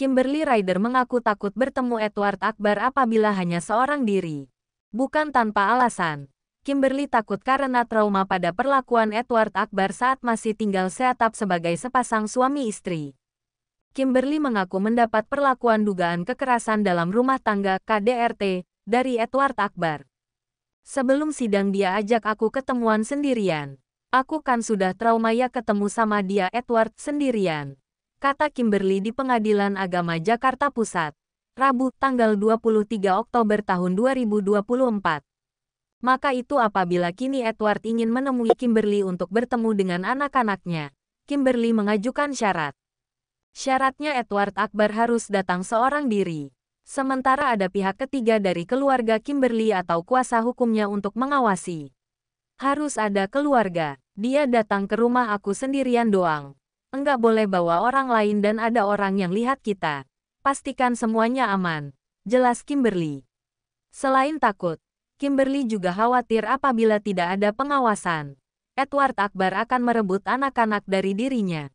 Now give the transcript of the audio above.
Kimberly Ryder mengaku takut bertemu Edward Akbar apabila hanya seorang diri. Bukan tanpa alasan. Kimberly takut karena trauma pada perlakuan Edward Akbar saat masih tinggal seatap sebagai sepasang suami istri. Kimberly mengaku mendapat perlakuan dugaan kekerasan dalam rumah tangga KDRT dari Edward Akbar. Sebelum sidang dia ajak aku ketemuan sendirian. Aku kan sudah trauma ya ketemu sama dia Edward sendirian kata Kimberly di Pengadilan Agama Jakarta Pusat, Rabu, tanggal 23 Oktober tahun 2024. Maka itu apabila kini Edward ingin menemui Kimberly untuk bertemu dengan anak-anaknya, Kimberly mengajukan syarat. Syaratnya Edward Akbar harus datang seorang diri. Sementara ada pihak ketiga dari keluarga Kimberly atau kuasa hukumnya untuk mengawasi. Harus ada keluarga. Dia datang ke rumah aku sendirian doang. Enggak boleh bawa orang lain dan ada orang yang lihat kita. Pastikan semuanya aman. Jelas Kimberly. Selain takut, Kimberly juga khawatir apabila tidak ada pengawasan. Edward Akbar akan merebut anak-anak dari dirinya.